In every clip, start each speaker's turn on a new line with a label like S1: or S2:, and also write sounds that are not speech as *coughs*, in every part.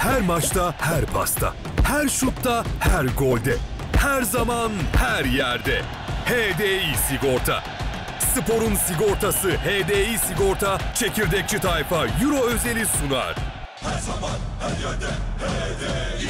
S1: Her maçta, her pasta, her şutta, her golde, her zaman, her yerde. HDI Sigorta. Sporun sigortası HDI Sigorta Çekirdekçi Tayfa Euro özeli sunar. Her zaman, her yerde
S2: HDI.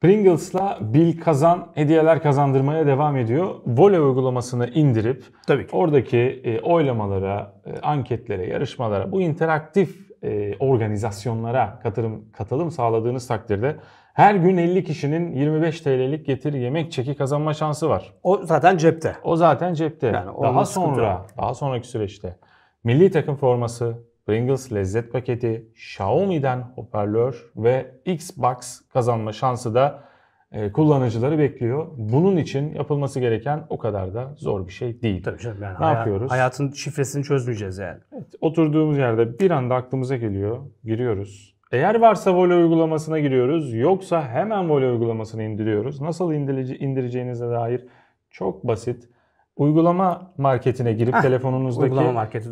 S2: Pringles'la bil kazan hediyeler kazandırmaya devam ediyor. Voley uygulamasını indirip Tabii ki. oradaki e, oylamalara, e, anketlere, yarışmalara bu interaktif e, organizasyonlara katılım, katılım sağladığınız takdirde her gün 50 kişinin 25 TL'lik getir yemek çeki kazanma şansı var. O zaten cepte. O zaten cepte. Yani daha sonra, yok. daha sonraki süreçte milli takım forması, Pringles lezzet paketi, Xiaomi'den hoparlör ve Xbox kazanma şansı da e, kullanıcıları bekliyor. Bunun için yapılması gereken o kadar da zor bir şey değil. Tabii canım yani ne hayat, yapıyoruz? Hayatın şifresini çözmeyeceğiz yani. Evet, oturduğumuz yerde bir anda aklımıza geliyor, giriyoruz. Eğer varsa voley uygulamasına giriyoruz, yoksa hemen voley uygulamasını indiriyoruz. Nasıl indirici, indireceğinize dair çok basit Uygulama marketine girip Heh, telefonunuzdaki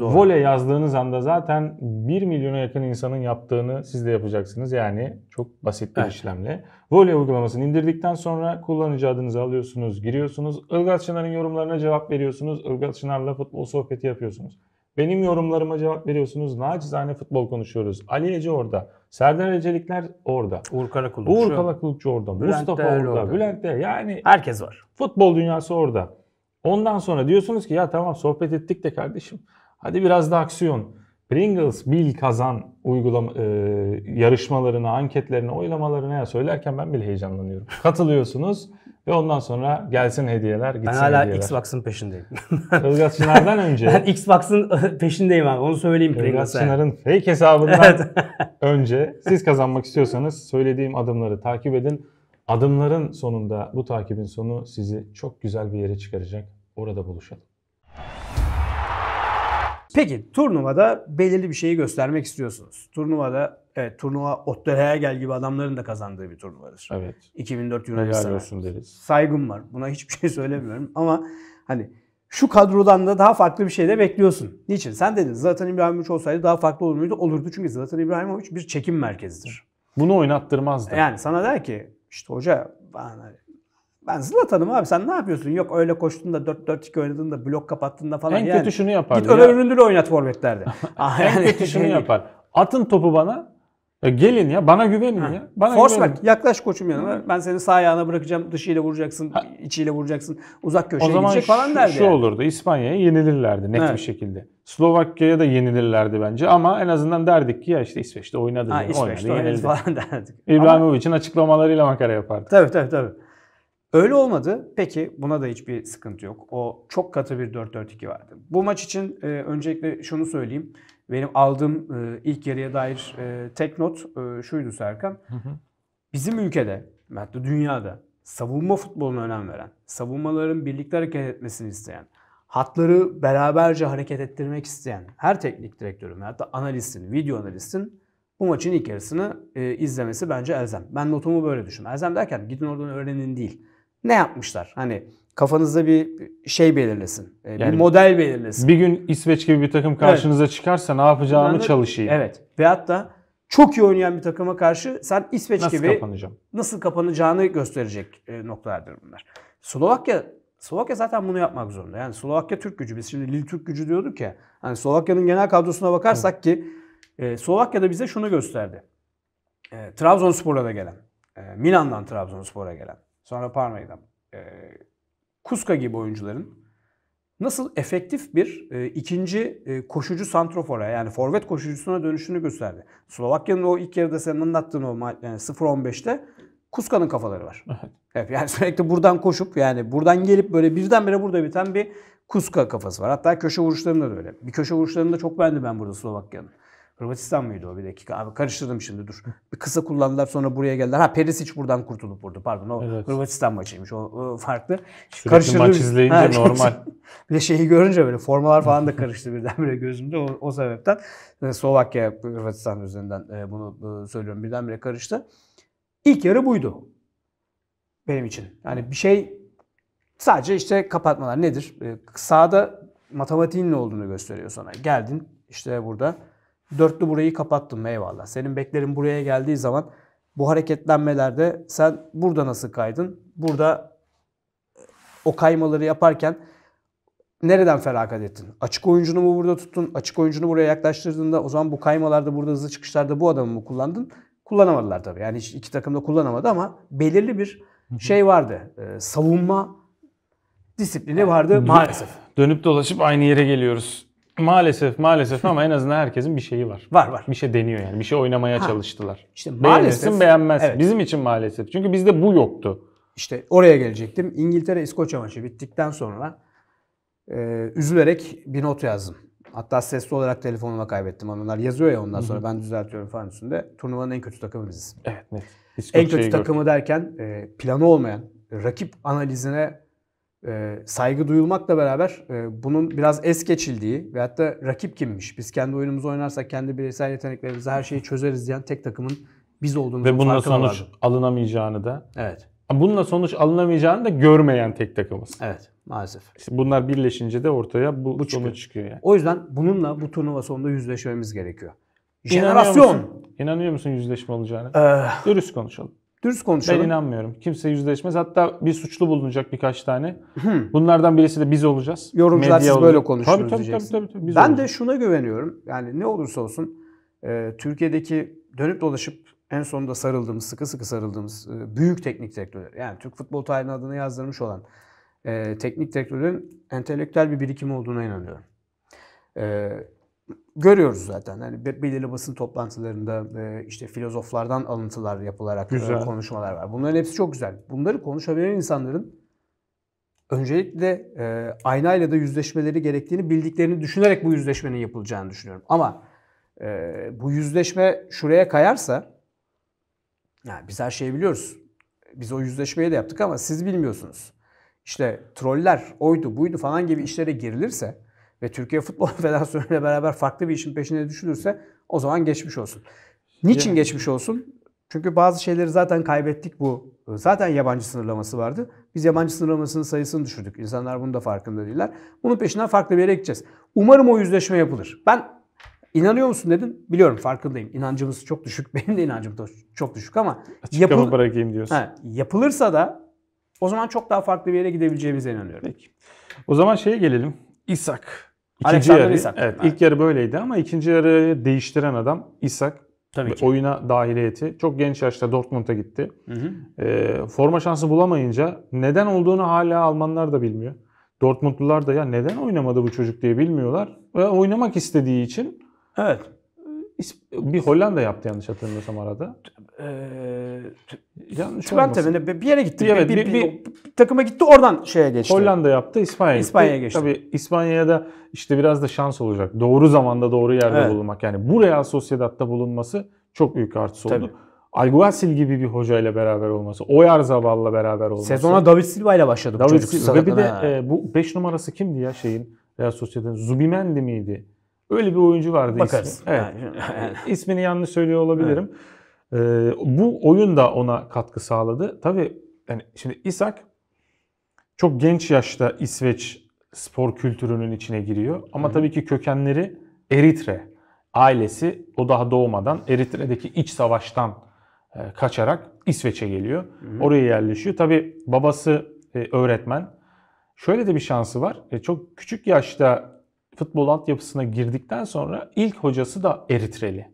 S2: vole yazdığınız anda zaten 1 milyona yakın insanın yaptığını siz de yapacaksınız. Yani çok basit bir evet. işlemle. Vole uygulamasını indirdikten sonra kullanıcı adınızı alıyorsunuz, giriyorsunuz. Ilgaz Çınar'ın yorumlarına cevap veriyorsunuz. Ilgaz Çınar'la futbol sohbeti yapıyorsunuz. Benim yorumlarıma cevap veriyorsunuz. Nacizane futbol konuşuyoruz. Ali Ece orada. Serdar Ecelikler orada. Uğur Karakulukçu. Uğur Karakulukçu orada. Bülent Mustafa orada. orada. Bülent de yani. Herkes var. Futbol dünyası orada. Ondan sonra diyorsunuz ki ya tamam sohbet ettik de kardeşim. Hadi biraz da aksiyon. Pringles bil kazan uygulama e, yarışmalarına, anketlerine, oylamalarına ya söylerken ben bile heyecanlanıyorum. Katılıyorsunuz ve ondan sonra gelsin hediyeler, gitsin hediyeler Ben hala hediyeler. Xbox'ın peşindeyim.
S1: Ilgaz Çınar'dan önce. *laughs* Ben
S2: Xbox'ın
S1: e, peşindeyim abi onu söyleyeyim Ilgaz Pringles'e. Çınar'ın fake hesabından *laughs* önce
S2: siz kazanmak istiyorsanız söylediğim adımları takip edin. Adımların sonunda bu takibin
S1: sonu sizi çok güzel bir yere çıkaracak. Orada buluşalım. Peki turnuvada belirli bir şeyi göstermek istiyorsunuz. Turnuvada evet turnuva Otto Gel gibi adamların da kazandığı bir turnuvadır. Evet. 2004 Yunanistan. olsun deriz. Saygım var. Buna hiçbir şey söylemiyorum ama hani şu kadrodan da daha farklı bir şey de bekliyorsun. Niçin? Sen dedin Zlatan İbrahimovic olsaydı daha farklı olur muydu? Olurdu çünkü Zlatan İbrahimovic bir çekim merkezidir. Bunu oynattırmazdı. Yani sana der ki işte hoca ben, ben Zlatan'ım abi sen ne yapıyorsun? Yok öyle koştun da 4-4-2 oynadın da blok kapattın da falan. En yani, kötü şunu yapar. Git Ömer ya. Üründül'ü oynat forvetlerde. *laughs* *laughs* en yani, kötü şunu yapar. Atın topu bana ya
S2: gelin ya bana
S1: güvenin ha. ya. Bana Force güvenin. Bak, yaklaş koçum yanıma. Ben seni sağ ayağına bırakacağım. Dışıyla vuracaksın, ha. içiyle vuracaksın. Uzak köşeye o zaman gidecek şu, falan derdi. Şu yani. olurdu.
S2: İspanya'ya yenilirlerdi net evet. bir şekilde. Slovakya'ya da yenilirlerdi bence ama en azından derdik ki ya işte İsveç'te oynadı. Ha, yani. İsveç'te oynadı, falan *laughs* derdik. İbrahimovic'in ama... açıklamalarıyla makara yapardı.
S1: Tabii tabii tabii. Öyle olmadı. Peki buna da hiçbir sıkıntı yok. O çok katı bir 4-4-2 vardı. Bu maç için e, öncelikle şunu söyleyeyim. Benim aldığım e, ilk yarıya dair e, tek not e, şuydu Serkan. Bizim ülkede, hatta dünyada savunma futboluna önem veren, savunmaların birlikte hareket etmesini isteyen, hatları beraberce hareket ettirmek isteyen her teknik direktörün hatta analistin, video analistin bu maçın ilk yarısını e, izlemesi bence elzem. Ben notumu böyle düşün. Elzem derken gidin oradan öğrenin değil. Ne yapmışlar? Hani kafanızda bir şey belirlesin. E, yani, bir model belirlesin. Bir gün
S2: İsveç gibi bir takım karşınıza evet. çıkarsa ne yapacağımı Bundan çalışayım. Evet.
S1: Ve hatta çok iyi oynayan bir takıma karşı sen İsveç nasıl gibi kapanacağım? nasıl kapanacağını gösterecek e, noktalardır bunlar. Slovakya Slovakya zaten bunu yapmak zorunda. Yani Slovakya Türk gücü. Biz şimdi Lille Türk gücü diyorduk ya. Hani Slovakya'nın genel kadrosuna bakarsak evet. ki e, Slovakya da bize şunu gösterdi. E, Trabzonspor'a da gelen. E, Milan'dan Trabzonspor'a gelen. Sonra Parma'dan. E, Kuska gibi oyuncuların nasıl efektif bir e, ikinci e, koşucu santrofora yani forvet koşucusuna dönüşünü gösterdi. Slovakya'nın o ilk yarıda senin anlattığın o yani 0-15'te Kuska'nın kafaları var. evet, yani sürekli buradan koşup yani buradan gelip böyle birdenbire burada biten bir Kuska kafası var. Hatta köşe vuruşlarında da öyle. Bir köşe vuruşlarında çok beğendim ben burada Slovakya'nın. Hırvatistan mıydı o bir dakika? Abi karıştırdım şimdi dur. Bir kısa kullandılar sonra buraya geldiler. Ha Perisic buradan kurtulup vurdu. Pardon o evet. Hırvatistan maçıymış. O, o farklı. Sürekli karıştırdım. maç izleyince ha, normal. *laughs* bir de şeyi görünce böyle formalar falan da karıştı birdenbire gözümde o, o sebepten. E, Slovakya Hırvatistan üzerinden e, bunu e, söylüyorum. Birdenbire karıştı. İlk yarı buydu. Benim için. Yani bir şey sadece işte kapatmalar nedir? Sağda matematiğin ne olduğunu gösteriyor sana. Geldin işte burada Dörtlü burayı kapattım eyvallah. Senin beklerin buraya geldiği zaman bu hareketlenmelerde sen burada nasıl kaydın? Burada o kaymaları yaparken nereden felakat ettin? Açık oyuncunu mu burada tuttun? Açık oyuncunu buraya yaklaştırdığında o zaman bu kaymalarda burada hızlı çıkışlarda bu adamı mı kullandın? Kullanamadılar tabii. Yani hiç iki takım da kullanamadı ama belirli bir şey vardı. Ee, savunma disiplini vardı maalesef.
S2: Dönüp dolaşıp aynı yere geliyoruz. Maalesef maalesef ama en azından herkesin bir şeyi var. Var var. Bir şey deniyor yani. Bir şey oynamaya ha. çalıştılar.
S1: İşte maalesef. Beğenirsin beğenmez. Evet. Bizim için maalesef. Çünkü bizde bu yoktu. İşte oraya gelecektim. İngiltere İskoçya maçı bittikten sonra e, üzülerek bir not yazdım. Hatta sesli olarak telefonuma kaybettim. Onlar yazıyor ya ondan sonra Hı-hı. ben düzeltiyorum falan üstünde. Turnuvanın en kötü takımı biziz. Evet net. En kötü gördüm. takımı derken e, planı olmayan, rakip analizine e, saygı duyulmakla beraber e, bunun biraz es geçildiği ve hatta rakip kimmiş, biz kendi oyunumuzu oynarsak kendi bireysel yeteneklerimizle her şeyi çözeriz diyen tek takımın biz olduğumuz Ve bununla sonuç vardı.
S2: alınamayacağını da. Evet. Bununla sonuç alınamayacağını da görmeyen tek takımız. Evet maalesef. İşte bunlar birleşince de ortaya bu, bu sonuç çıkıyor yani.
S1: O yüzden bununla bu turnuva sonunda yüzleşmemiz gerekiyor. İnanıyor Musun? İnanıyor musun yüzleşme olacağını Ee, Dürüst konuşalım.
S2: Dürüst konuşalım. Ben inanmıyorum. Kimse yüzleşmez. Hatta bir suçlu bulunacak birkaç tane. Bunlardan birisi de biz olacağız. Yorumcular siz böyle konuşuyor. tabii, tabii, diyeceksin. Tabii,
S1: tabii, tabii, ben olacağız. de şuna güveniyorum. Yani ne olursa olsun e, Türkiye'deki dönüp dolaşıp en sonunda sarıldığımız, sıkı sıkı sarıldığımız e, büyük teknik direktörler. Yani Türk futbol tarihinin adını yazdırmış olan e, teknik direktörlerin entelektüel bir birikimi olduğuna inanıyorum. E, görüyoruz zaten. Hani belirli basın toplantılarında e, işte filozoflardan alıntılar yapılarak e, güzel. konuşmalar var. Bunların hepsi çok güzel. Bunları konuşabilen insanların öncelikle e, aynayla da yüzleşmeleri gerektiğini bildiklerini düşünerek bu yüzleşmenin yapılacağını düşünüyorum. Ama e, bu yüzleşme şuraya kayarsa yani biz her şeyi biliyoruz. Biz o yüzleşmeyi de yaptık ama siz bilmiyorsunuz. İşte troller oydu buydu falan gibi işlere girilirse ve Türkiye Futbol *laughs* Federasyonu ile beraber farklı bir işin peşine düşünürse o zaman geçmiş olsun. Niçin geçmiş olsun? Çünkü bazı şeyleri zaten kaybettik bu. Zaten yabancı sınırlaması vardı. Biz yabancı sınırlamasının sayısını düşürdük. İnsanlar bunun da farkında değiller. Bunun peşinden farklı bir yere gideceğiz. Umarım o yüzleşme yapılır. Ben inanıyor musun dedin. Biliyorum farkındayım. İnancımız çok düşük. *laughs* Benim de inancım da çok düşük ama yapıl- bırakayım diyorsun. He, yapılırsa da o zaman çok daha farklı bir yere gidebileceğimize inanıyorum. Peki. O zaman şeye gelelim. İshak İkinci yarı, Isak. Evet, evet.
S2: ilk yarı böyleydi ama ikinci yarıyı değiştiren adam Isak. Tabii ki. Oyuna dahil heyeti. Çok genç yaşta Dortmund'a gitti. Hı hı. E, forma şansı bulamayınca neden olduğunu hala Almanlar da bilmiyor. Dortmundlular da ya neden oynamadı bu çocuk diye bilmiyorlar. Ve oynamak istediği için evet bir Hollanda yaptı yanlış hatırlamıyorsam arada.
S1: Ee, yanlış Twente Bir yere gitti. Bir, evet, bir, bir, bir, bir,
S2: takıma gitti oradan şeye geçti. Hollanda yaptı İspanya İspanya'ya gitti. geçti. Tabii İspanya'da işte biraz da şans olacak. Doğru zamanda doğru yerde evet. bulunmak. Yani buraya Real Sociedad'da bulunması çok büyük artısı Tabii. oldu. Alguacil gibi bir hoca ile beraber olması, Oyar Zaval'la beraber olması. Sezona David Silva ile başladı David çocuk. Silva. Ve bir de e, bu 5 numarası kimdi ya şeyin Real Sociedad'ın? Zubimendi miydi? Öyle bir oyuncu vardı Bakarız. ismi. Evet. Yani. İsmini yanlış söylüyor olabilirim. Evet. Ee, bu oyun da ona katkı sağladı. Tabii yani şimdi İshak çok genç yaşta İsveç spor kültürünün içine giriyor. Ama Hı. tabii ki kökenleri Eritre. Ailesi o daha doğmadan Eritre'deki iç savaştan e, kaçarak İsveç'e geliyor. Hı. Oraya yerleşiyor. Tabii babası e, öğretmen. Şöyle de bir şansı var. E, çok küçük yaşta futbol altyapısına girdikten sonra ilk hocası da Eritreli.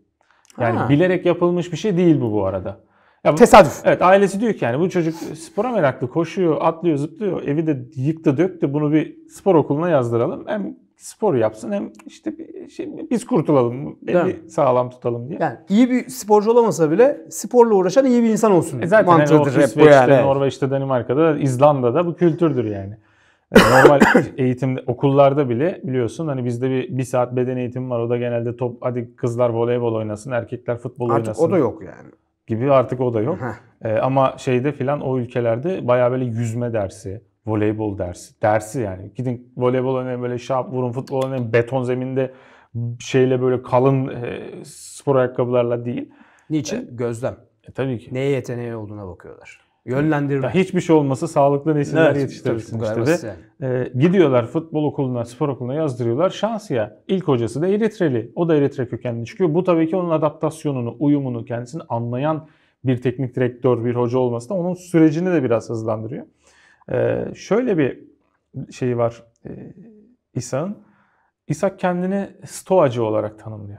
S2: Yani ha. bilerek yapılmış bir şey değil bu bu arada. Ya, Tesadüf. Evet ailesi diyor ki yani bu çocuk spora meraklı koşuyor, atlıyor, zıplıyor. Evi de yıktı döktü bunu bir spor okuluna yazdıralım. Hem spor yapsın hem
S1: işte bir şey,
S2: biz kurtulalım, evi sağlam tutalım diye. Yani
S1: iyi bir sporcu olamasa bile sporla uğraşan iyi bir insan olsun. E zaten hani mantığıdır yani bu yani.
S2: Norveç'te, Danimarka'da, İzlanda'da bu kültürdür yani. Ee, normal *coughs* eğitim okullarda bile biliyorsun hani bizde bir, bir saat beden eğitimi var. O da genelde top hadi kızlar voleybol oynasın, erkekler futbol Artık oynasın. Artık o da yok yani gibi artık o da yok. E, ama şeyde filan o ülkelerde bayağı böyle yüzme dersi, voleybol dersi, dersi yani. Gidin voleybol oynayın böyle şap vurun, futbol oynayın beton zeminde şeyle böyle kalın e, spor ayakkabılarla değil. Niçin? E, Gözlem.
S1: E, tabii ki. Neye yeteneği olduğuna bakıyorlar yönlendirme. hiçbir
S2: şey olmasa sağlıklı nesiller evet, yetiştirirsin işte Yani. E, gidiyorlar futbol okuluna, spor okuluna yazdırıyorlar. Şans ya. ilk hocası da Eritreli. O da Eritre kökenli çıkıyor. Bu tabii ki onun adaptasyonunu, uyumunu, kendisini anlayan bir teknik direktör, bir hoca olması da onun sürecini de biraz hızlandırıyor. E, şöyle bir şey var e, İsa'nın. İsa kendini stoacı olarak tanımlıyor.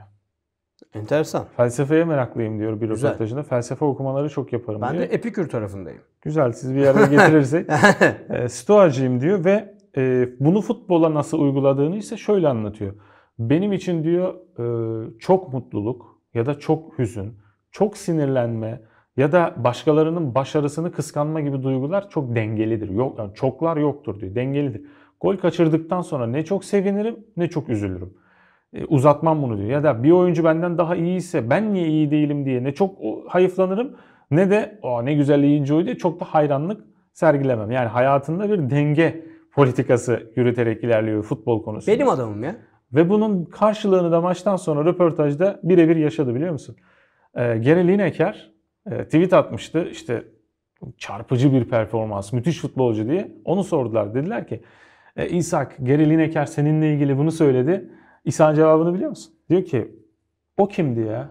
S2: Enteresan. Felsefeye meraklıyım diyor bir Güzel. röportajında. Felsefe okumaları çok yaparım ben diyor. Ben de
S1: Epikür tarafındayım. Güzel siz bir yerde getirirsek. *laughs*
S2: e, stoacıyım diyor ve e, bunu futbola nasıl uyguladığını ise şöyle anlatıyor. Benim için diyor e, çok mutluluk ya da çok hüzün, çok sinirlenme ya da başkalarının başarısını kıskanma gibi duygular çok dengelidir. Yok, yani çoklar yoktur diyor, dengelidir. Gol kaçırdıktan sonra ne çok sevinirim ne çok üzülürüm. E, uzatmam bunu diyor. Ya da bir oyuncu benden daha iyiyse ben niye iyi değilim diye ne çok hayıflanırım ne de o ne güzel iyinci oydu diye çok da hayranlık sergilemem. Yani hayatında bir denge politikası yürüterek ilerliyor futbol konusunda. Benim adamım ya. Ve bunun karşılığını da maçtan sonra röportajda birebir yaşadı biliyor musun? E, Gary Lineker e, tweet atmıştı işte çarpıcı bir performans, müthiş futbolcu diye. Onu sordular. Dediler ki e, İshak, Gary Lineker seninle ilgili bunu söyledi İsa'nın cevabını biliyor musun? Diyor ki o kimdi ya?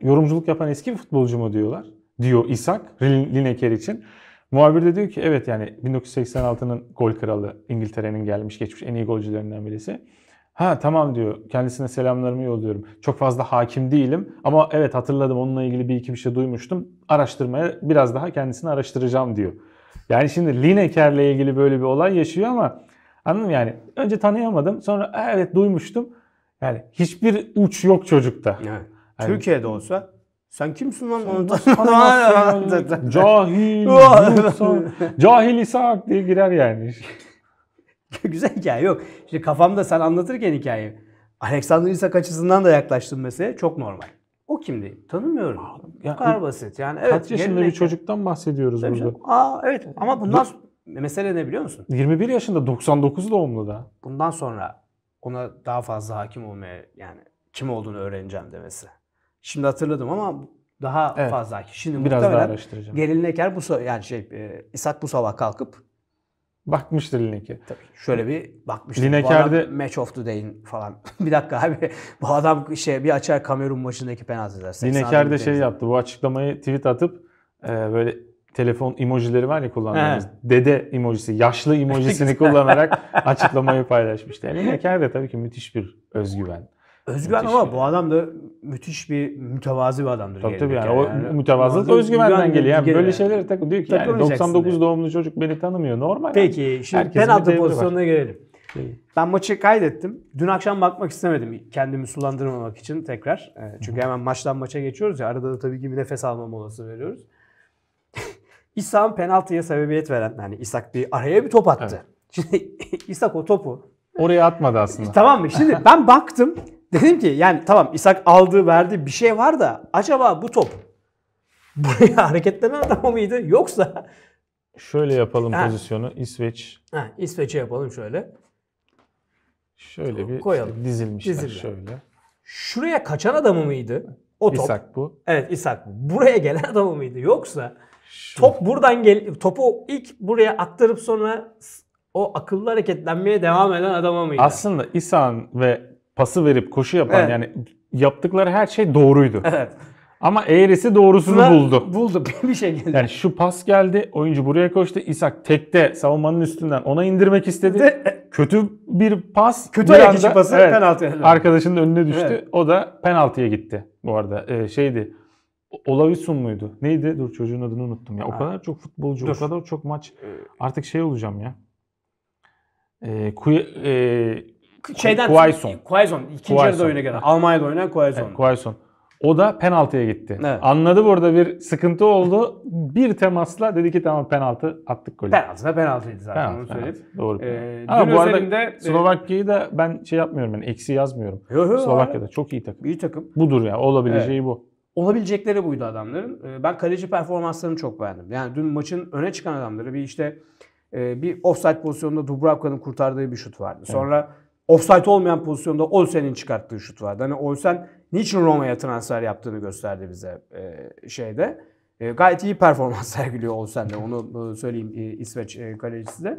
S2: Yorumculuk yapan eski bir futbolcu mu diyorlar. Diyor İshak Lineker için. Muhabir de diyor ki evet yani 1986'nın gol kralı İngiltere'nin gelmiş geçmiş en iyi golcülerinden birisi. Ha tamam diyor kendisine selamlarımı yolluyorum. Çok fazla hakim değilim ama evet hatırladım onunla ilgili bir iki bir şey duymuştum. Araştırmaya biraz daha kendisini araştıracağım diyor. Yani şimdi Lineker'le ilgili böyle bir olay yaşıyor ama Anladın mı yani? Önce tanıyamadım. Sonra evet duymuştum. Yani hiçbir uç yok çocukta. Evet. Yani, Türkiye'de olsa sen kimsin lan?
S1: Onu tanımazsın.
S2: *laughs* Cahil. yoksan, cahil İshak diye
S1: girer yani. *laughs* Güzel hikaye yok. Şimdi kafamda sen anlatırken hikayeyi Alexander İshak açısından da yaklaştım mesela Çok normal. O kimdi? Tanımıyorum. Ya, Bu kadar basit. Yani evet, kaç yaşında bir çocuktan bahsediyoruz Tabii burada. Canım. Aa evet ama bundan mesele ne biliyor musun?
S2: 21 yaşında 99 doğumlu da.
S1: Bundan sonra ona daha fazla hakim olmaya yani kim olduğunu öğreneceğim demesi. Şimdi hatırladım ama daha evet. fazla hakim. Şimdi Biraz daha araştıracağım. Gelin Eker bu yani şey e, İshak bu sabah kalkıp
S2: Bakmıştır Lineke. Tabii.
S1: Şöyle bir bakmıştır. Lineker'de... Match of the day'in falan. *laughs* bir dakika abi. Bu adam şey bir açar Kamerun maçındaki penaltılar. Lineker de şey
S2: yaptı. Bu açıklamayı tweet atıp e, böyle telefon emojileri var ya kullandığımız. He. Dede emojisi, yaşlı emojisini *laughs* kullanarak açıklamayı paylaşmıştı. Emin Eker de tabii ki müthiş bir özgüven.
S1: Özgüven müthiş ama bir... bu adam da müthiş bir mütevazi bir adamdır. Tabii tabii yani, yani. o mütevazılık da özgüvenden geliyor. Yani böyle şeylere takıl diyor ki yani 99 yani. doğumlu çocuk beni tanımıyor. Normal. Peki yani. şimdi Herkesin penaltı pozisyonuna var. gelelim. Ben maçı kaydettim. Dün akşam bakmak istemedim kendimi sulandırmamak için tekrar. Ee, çünkü hemen maçtan maça geçiyoruz ya arada da tabii ki bir nefes alma molası veriyoruz. İsa'nın penaltıya sebebiyet veren yani İshak bir araya bir top attı. Evet. *laughs* Şimdi İshak o topu oraya atmadı aslında. E, tamam mı? Şimdi ben baktım dedim ki yani tamam İshak aldı verdi bir şey var da acaba bu top buraya *laughs* hareketlenen adam mıydı yoksa
S2: Şöyle yapalım ha. pozisyonu İsveç.
S1: Ha, İsveç'e yapalım şöyle.
S2: Şöyle bir Koyalım. Işte dizilmişler Dizilme. şöyle.
S1: Şuraya kaçan adam mıydı? O top. İshak bu. Evet İshak bu. Buraya gelen adam mıydı? Yoksa Top buradan gel topu ilk buraya attırıp sonra o akıllı hareketlenmeye devam eden adama mıydı? Aslında
S2: İsan ve pası verip koşu yapan evet. yani yaptıkları her şey doğruydu. Evet. Ama eğrisi doğrusunu buldu. Buldu. *laughs* bir şey geldi. Yani şu pas geldi. Oyuncu buraya koştu. İshak tekte savunmanın üstünden ona indirmek istedi. De, kötü bir pas. Kötü bir ayak içi pası evet, penaltı. Arkadaşının önüne düştü. Evet. O da penaltıya gitti bu arada. Ee, şeydi. Olavisun muydu? Neydi? Dur çocuğun adını unuttum ya. O ha. kadar çok futbolcu, Dur. o kadar çok maç. Ee, Artık şey olacağım ya. Ee, e, kuy, e, Şeyden, Quaison. Quaison. İkinci Quaison. yarıda oyuna gelen. Almanya'da oynayan Quaison. Evet, Quaison. O da penaltıya gitti. Evet. Anladı burada bir sıkıntı oldu. bir temasla dedi ki tamam penaltı attık golü. Penaltı da penaltıydı zaten penaltı, onu söyleyeyim. Penaltı. Doğru. Ee, Ama bu arada e, Slovakya'yı da ben şey yapmıyorum yani eksi yazmıyorum. Yo, yo, Slovakya'da abi. çok iyi takım. İyi takım. Budur ya olabileceği evet. bu
S1: olabilecekleri buydu adamların. Ee, ben kaleci performanslarını çok beğendim. Yani dün maçın öne çıkan adamları bir işte e, bir offside pozisyonunda Dubravka'nın kurtardığı bir şut vardı. Sonra evet. offside olmayan pozisyonda Olsen'in çıkarttığı şut vardı. Hani Olsen niçin Roma'ya transfer yaptığını gösterdi bize e, şeyde. E, gayet iyi performans *laughs* sergiliyor Olsen de onu söyleyeyim İsveç kalecisi de.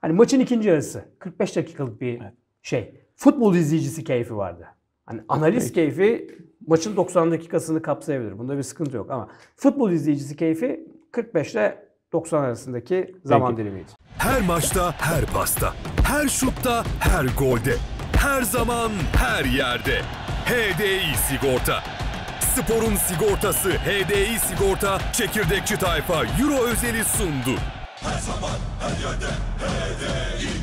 S1: Hani maçın ikinci arası 45 dakikalık bir evet. şey. Futbol izleyicisi keyfi vardı. Hani analiz Peki. keyfi maçın 90 dakikasını kapsayabilir. Bunda bir sıkıntı yok ama futbol izleyicisi keyfi 45 ile 90 arasındaki zaman Peki. dilimiydi. Her maçta, her pasta, her şutta, her golde, her zaman, her yerde. HDI Sigorta. Sporun sigortası HDI Sigorta çekirdekçi tayfa Euro özeli sundu. Her zaman, her yerde HDI.